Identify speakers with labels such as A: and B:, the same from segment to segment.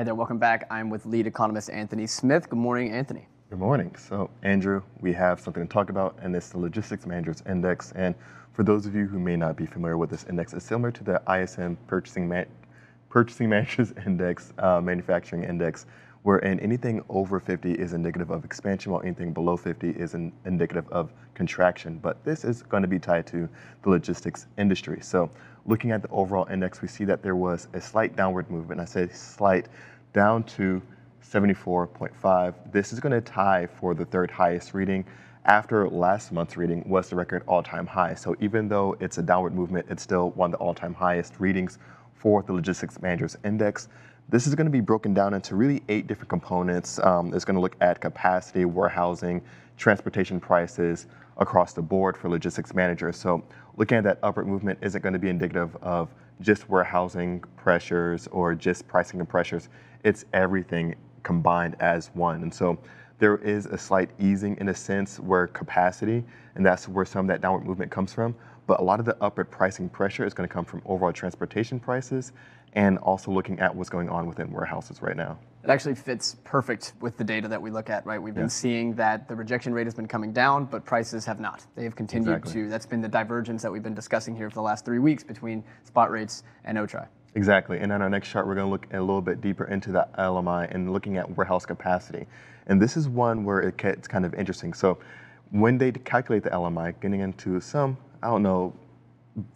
A: Hey there, welcome back. I'm with lead
B: economist Anthony Smith. Good morning, Anthony. Good morning. So, Andrew, we have something to talk about, and it's the Logistics Managers Index. And for those of you who may not be familiar with this index, it's similar to the ISM Purchasing, Man- Purchasing Managers Index, uh, Manufacturing Index, wherein anything over 50 is indicative of expansion, while anything below 50 is indicative of contraction. But this is going to be tied to the logistics industry. So looking at the overall index, we see that there was a slight downward movement. I say slight down to 74.5. This is going to tie for the third highest reading after last month's reading was the record all-time high. So even though it's a downward movement, it's still one of the all-time highest readings for the Logistics Managers Index. This is gonna be broken down into really eight different components. Um, it's gonna look at capacity, warehousing, transportation prices across the board for logistics managers. So looking at that upward movement isn't gonna be indicative of just warehousing pressures or just pricing and pressures. It's everything combined as one. And so there is a slight easing in a sense where capacity, and that's where some of that downward movement comes from, but a lot of the upward pricing pressure is going to come from overall transportation prices and also looking at what's going on within warehouses right now.
A: It actually fits perfect with the data that we look at, right? We've been seeing that the rejection rate has been coming down, but prices have not. They have continued exactly. to. That's been the divergence that we've been discussing here for the last three weeks between spot rates
B: and OTRI. Exactly. And on our next chart, we're going to look a little bit deeper into the LMI and looking at warehouse capacity. And this is one where it gets kind of interesting. So when they calculate the LMI, getting into some I don't know.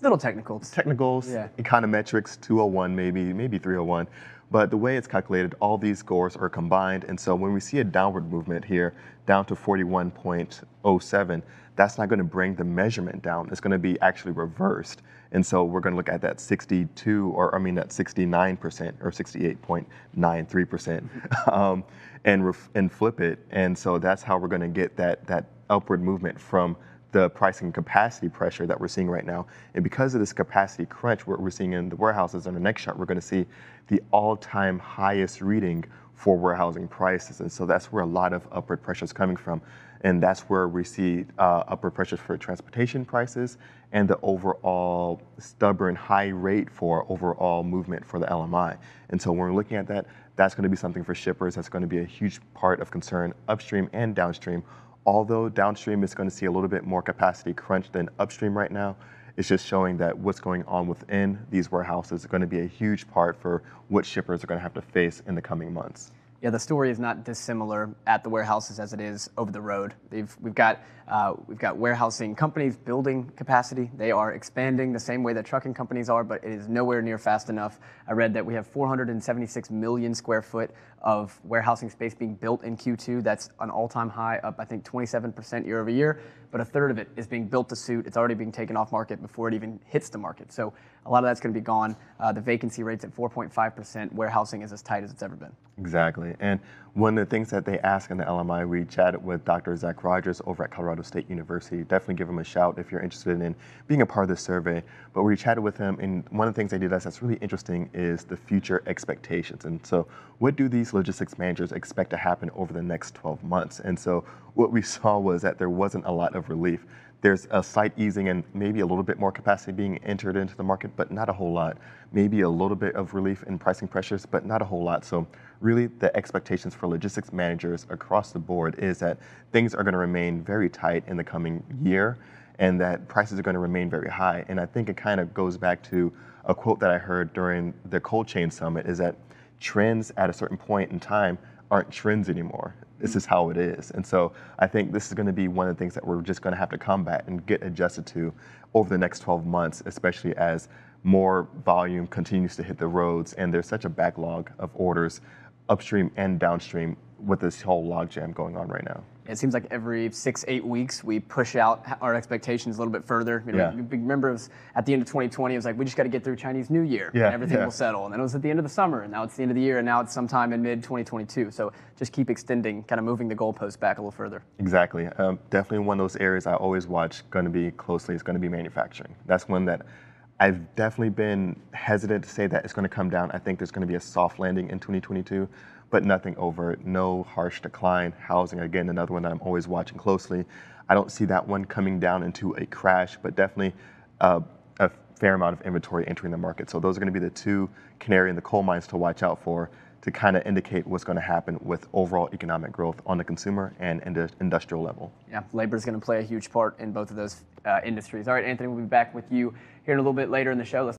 B: Little technicals. Technicals, yeah. econometrics, 201 maybe, maybe 301. But the way it's calculated, all these scores are combined. And so when we see a downward movement here down to 41.07, that's not going to bring the measurement down. It's going to be actually reversed. And so we're going to look at that 62, or I mean, that 69% or 68.93%, um, and, and flip it. And so that's how we're going to get that, that upward movement from the pricing capacity pressure that we're seeing right now. And because of this capacity crunch, what we're seeing in the warehouses on the next chart, we're going to see the all-time highest reading for warehousing prices. And so that's where a lot of upward pressure is coming from. And that's where we see uh, upward pressures for transportation prices and the overall stubborn high rate for overall movement for the LMI. And so when we're looking at that, that's going to be something for shippers. That's going to be a huge part of concern upstream and downstream although downstream is going to see a little bit more capacity crunch than upstream right now, it's just showing that what's going on within these warehouses is going to be a huge part for what shippers are going to have to face in the coming months. Yeah, the
A: story is not dissimilar at the warehouses as it is over the road. They've, we've got uh, we've got warehousing companies building capacity. They are expanding the same way that trucking companies are, but it is nowhere near fast enough. I read that we have 476 million square foot of warehousing space being built in Q2. That's an all time high, up I think 27% year over year, but a third of it is being built to suit. It's already being taken off market before it even hits the market. So a lot of that's going to be gone. Uh, the vacancy rate's at 4.5%. Warehousing is as tight as it's ever been.
B: Exactly. And one of the things that they ask in the LMI, we chatted with Dr. Zach Rogers over at Colorado. Colorado State University. Definitely give him a shout if you're interested in being a part of this survey. But we chatted with him, and one of the things they did that's really interesting is the future expectations. And so, what do these logistics managers expect to happen over the next 12 months? And so, what we saw was that there wasn't a lot of relief there's a slight easing and maybe a little bit more capacity being entered into the market, but not a whole lot. Maybe a little bit of relief in pricing pressures, but not a whole lot. So really the expectations for logistics managers across the board is that things are going to remain very tight in the coming year and that prices are going to remain very high. And I think it kind of goes back to a quote that I heard during the cold chain summit is that trends at a certain point in time aren't trends anymore. This is how it is. And so I think this is going to be one of the things that we're just going to have to combat and get adjusted to over the next 12 months, especially as more volume continues to hit the roads and there's such a backlog of orders upstream and downstream with this whole logjam going on right now
A: it seems like every six, eight weeks we push out our expectations a little bit further. You know, yeah. Remember, was at the end of 2020, it was like we just got to get through Chinese New Year, yeah. and everything yeah. will settle. And then it was at the end of the summer, and now it's the end of the year, and now it's sometime in mid 2022. So just keep extending, kind of moving the goalposts back a little further.
B: Exactly. Um, definitely one of those areas I always watch going to be closely is going to be manufacturing. That's one that I've definitely been hesitant to say that it's going to come down. I think there's going to be a soft landing in 2022, but nothing overt, no harsh decline. Housing, again, another one that I'm always watching closely. I don't see that one coming down into a crash, but definitely uh, a fair amount of inventory entering the market. So those are going to be the two canary in the coal mines to watch out for to kind of indicate what's going to happen with overall economic growth on the consumer and industrial level.
A: Yeah, labor is going to play a huge part in both of those uh, industries. All right, Anthony, we'll be back with you here in a little bit later in the show. Let's